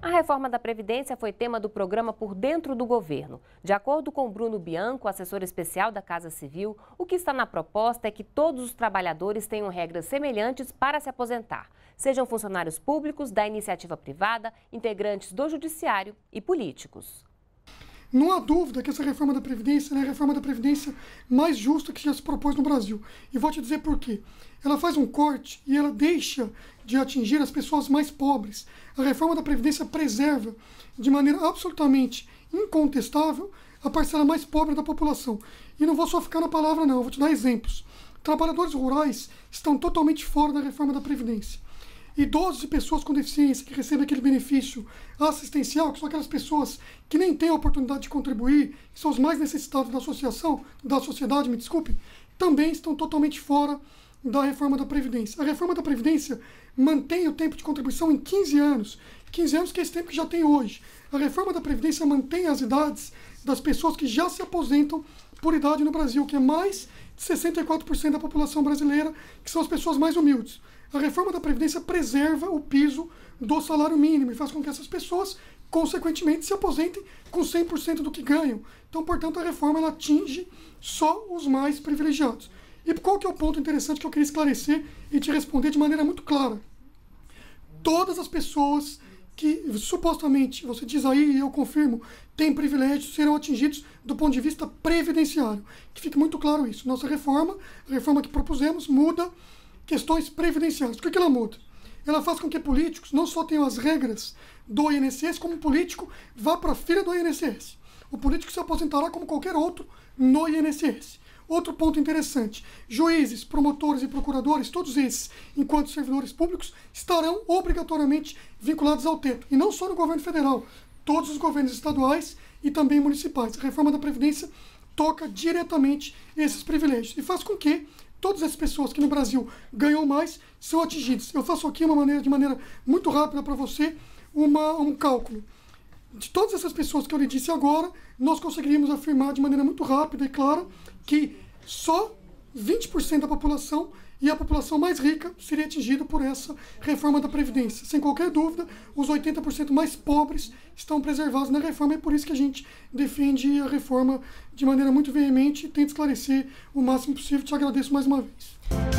A reforma da Previdência foi tema do programa Por Dentro do Governo. De acordo com Bruno Bianco, assessor especial da Casa Civil, o que está na proposta é que todos os trabalhadores tenham regras semelhantes para se aposentar, sejam funcionários públicos, da iniciativa privada, integrantes do Judiciário e políticos. Não há dúvida que essa reforma da Previdência é a reforma da Previdência mais justa que já se propôs no Brasil. E vou te dizer por quê. Ela faz um corte e ela deixa de atingir as pessoas mais pobres. A reforma da Previdência preserva de maneira absolutamente incontestável a parcela mais pobre da população. E não vou só ficar na palavra, não, vou te dar exemplos. Trabalhadores rurais estão totalmente fora da reforma da Previdência idosos e pessoas com deficiência que recebem aquele benefício assistencial, que são aquelas pessoas que nem têm a oportunidade de contribuir, que são os mais necessitados da associação, da sociedade, me desculpe, também estão totalmente fora da reforma da Previdência. A reforma da Previdência mantém o tempo de contribuição em 15 anos. 15 anos que é esse tempo que já tem hoje. A reforma da Previdência mantém as idades das pessoas que já se aposentam por idade no Brasil, que é mais de 64% da população brasileira, que são as pessoas mais humildes. A reforma da Previdência preserva o piso do salário mínimo e faz com que essas pessoas, consequentemente, se aposentem com 100% do que ganham. Então, portanto, a reforma ela atinge só os mais privilegiados. E qual que é o ponto interessante que eu queria esclarecer e te responder de maneira muito clara? Todas as pessoas que supostamente, você diz aí e eu confirmo, têm privilégios, serão atingidos do ponto de vista previdenciário. Que fique muito claro isso. Nossa reforma, a reforma que propusemos, muda questões previdenciárias. O que, é que ela muda? Ela faz com que políticos não só tenham as regras do INSS, como o político vá para a fila do INSS. O político se aposentará como qualquer outro no INSS. Outro ponto interessante: juízes, promotores e procuradores, todos esses, enquanto servidores públicos, estarão obrigatoriamente vinculados ao teto. E não só no governo federal, todos os governos estaduais e também municipais. A reforma da Previdência toca diretamente esses privilégios e faz com que todas as pessoas que no Brasil ganham mais são atingidas. Eu faço aqui uma maneira, de maneira muito rápida para você uma, um cálculo. De todas essas pessoas que eu lhe disse agora, nós conseguiríamos afirmar de maneira muito rápida e clara que só 20% da população e a população mais rica seria atingida por essa reforma da Previdência. Sem qualquer dúvida, os 80% mais pobres estão preservados na reforma e é por isso que a gente defende a reforma de maneira muito veemente e tenta esclarecer o máximo possível. Te agradeço mais uma vez.